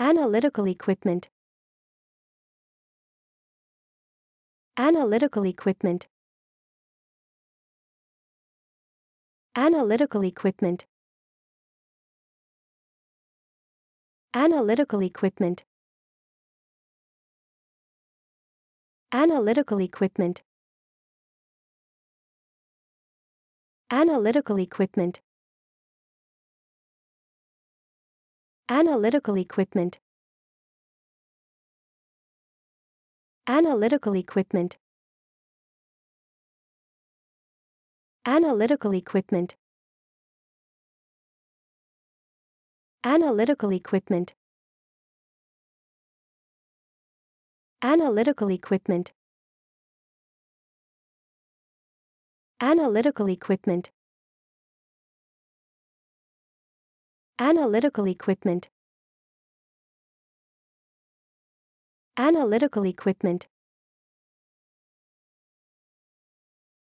Analytical equipment Analytical equipment Analytical equipment Analytical equipment Analytical equipment Analytical equipment Analytical equipment Analytical equipment Analytical equipment Analytical equipment Analytical equipment Analytical equipment Analytical equipment Analytical equipment